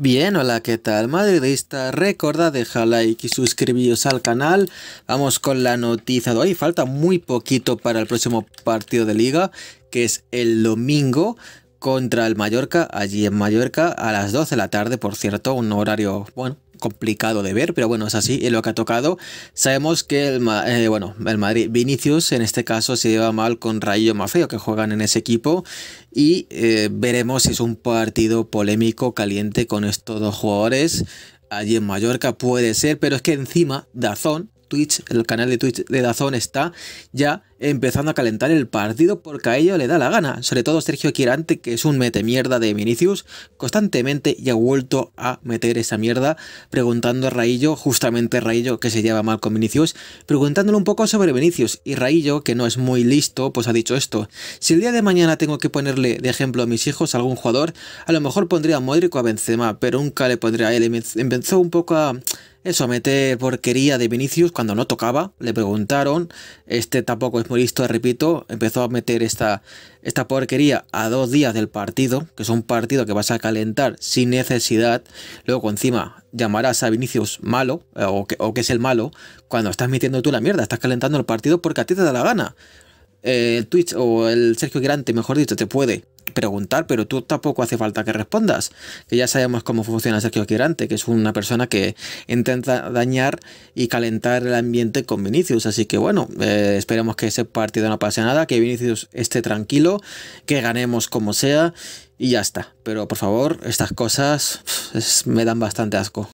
Bien, hola, ¿qué tal? Madridista, recuerda deja like y suscribiros al canal. Vamos con la noticia de hoy. Falta muy poquito para el próximo partido de liga, que es el domingo contra el Mallorca, allí en Mallorca, a las 12 de la tarde, por cierto, un horario, bueno, complicado de ver, pero bueno, es así, es lo que ha tocado. Sabemos que el, eh, bueno, el Madrid, Vinicius en este caso se lleva mal con Rayo Mafeo, que juegan en ese equipo, y eh, veremos si es un partido polémico, caliente con estos dos jugadores. Allí en Mallorca puede ser, pero es que encima Dazón Twitch, el canal de Twitch de Dazón está ya empezando a calentar el partido porque a ello le da la gana. Sobre todo Sergio Quirante, que es un mete mierda de Vinicius, constantemente y ha vuelto a meter esa mierda preguntando a Raillo, justamente Raíllo que se lleva mal con Vinicius, preguntándole un poco sobre Vinicius. Y Raíllo, que no es muy listo, pues ha dicho esto. Si el día de mañana tengo que ponerle de ejemplo a mis hijos algún jugador, a lo mejor pondría a Modric o a Benzema, pero nunca le pondría a él. empezó un poco a eso, meter porquería de Vinicius cuando no tocaba, le preguntaron, este tampoco es muy listo, repito, empezó a meter esta, esta porquería a dos días del partido, que es un partido que vas a calentar sin necesidad, luego encima llamarás a Vinicius malo, eh, o que, o que es el malo, cuando estás metiendo tú la mierda, estás calentando el partido porque a ti te da la gana. Eh, el Twitch o el Sergio Grante, mejor dicho, te puede preguntar, pero tú tampoco hace falta que respondas, que ya sabemos cómo funciona Sergio Quirante, que es una persona que intenta dañar y calentar el ambiente con Vinicius, así que bueno, eh, esperemos que ese partido no pase nada, que Vinicius esté tranquilo, que ganemos como sea y ya está, pero por favor, estas cosas me dan bastante asco.